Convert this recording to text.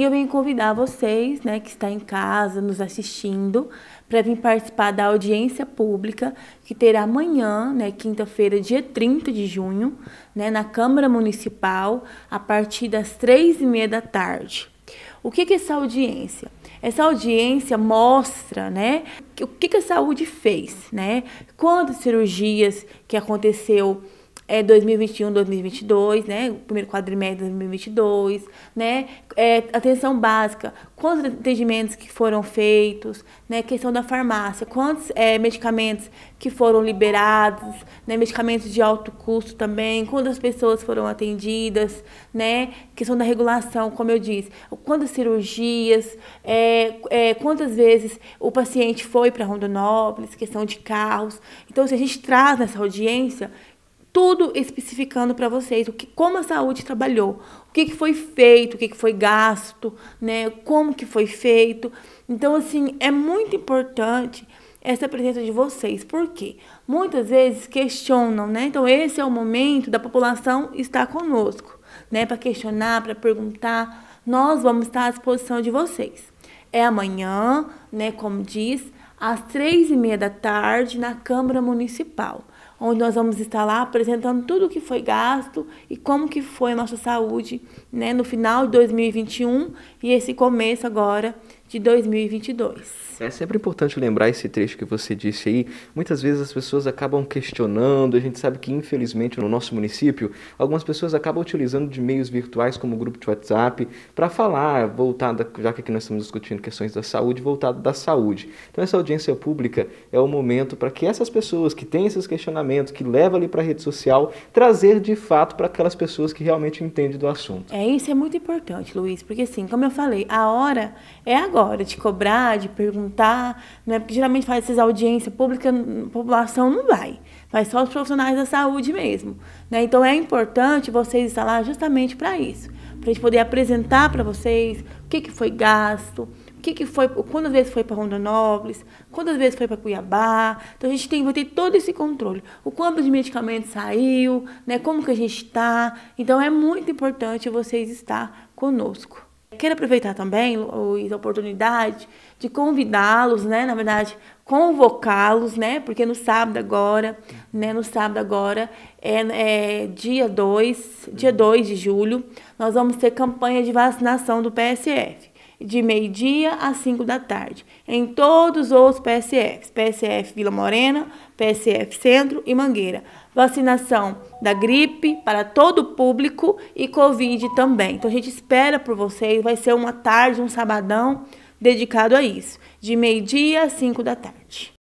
E eu vim convidar vocês, né, que está em casa nos assistindo, para vir participar da audiência pública que terá amanhã, né, quinta-feira, dia 30 de junho, né, na Câmara Municipal, a partir das três e meia da tarde. O que, que é essa audiência? Essa audiência mostra, né, o que, que a saúde fez, né, quantas cirurgias que aconteceu é, 2021, 2022, né? O primeiro quadrimestre de 2022, né? É, atenção básica, quantos atendimentos que foram feitos, né? Questão da farmácia, quantos é, medicamentos que foram liberados, né? Medicamentos de alto custo também, quantas pessoas foram atendidas, né? Questão da regulação, como eu disse, quantas cirurgias, é, é quantas vezes o paciente foi para Rondonópolis, questão de carros. Então, se a gente traz nessa audiência tudo especificando para vocês o que, como a saúde trabalhou, o que, que foi feito, o que, que foi gasto, né, como que foi feito. Então, assim, é muito importante essa presença de vocês. Por quê? Muitas vezes questionam, né? Então, esse é o momento da população estar conosco, né? Para questionar, para perguntar. Nós vamos estar à disposição de vocês. É amanhã, né? Como diz, às três e meia da tarde na Câmara Municipal onde nós vamos estar lá apresentando tudo o que foi gasto e como que foi a nossa saúde né, no final de 2021 e esse começo agora de 2022. É sempre importante lembrar esse trecho que você disse aí. Muitas vezes as pessoas acabam questionando, a gente sabe que infelizmente no nosso município, algumas pessoas acabam utilizando de meios virtuais como o grupo de WhatsApp para falar, voltada, já que aqui nós estamos discutindo questões da saúde, voltada da saúde. Então essa audiência pública é o momento para que essas pessoas que têm esses questionamentos, que levam ali para a rede social, trazer de fato para aquelas pessoas que realmente entendem do assunto. É, isso é muito importante, Luiz, porque assim, como eu falei, a hora é agora agora, de cobrar, de perguntar, né? Porque geralmente faz essas audiências públicas, a população não vai. Vai só os profissionais da saúde mesmo. Né? Então é importante vocês estar lá justamente para isso. Para a gente poder apresentar para vocês o que, que foi gasto, o que, que foi, quantas vezes foi para Rondonópolis, quantas vezes foi para Cuiabá. Então a gente tem, vai ter todo esse controle. O quanto de medicamento saiu, né, como que a gente está. Então é muito importante vocês estar conosco. Quero aproveitar também, a oportunidade de convidá-los, né? Na verdade, convocá-los, né? Porque no sábado agora, né? No sábado agora, é, é dia 2, dia 2 de julho, nós vamos ter campanha de vacinação do PSF de meio-dia às 5 da tarde, em todos os PSFs, PSF Vila Morena, PSF Centro e Mangueira. Vacinação da gripe para todo o público e Covid também. Então a gente espera por vocês, vai ser uma tarde, um sabadão dedicado a isso, de meio-dia às 5 da tarde.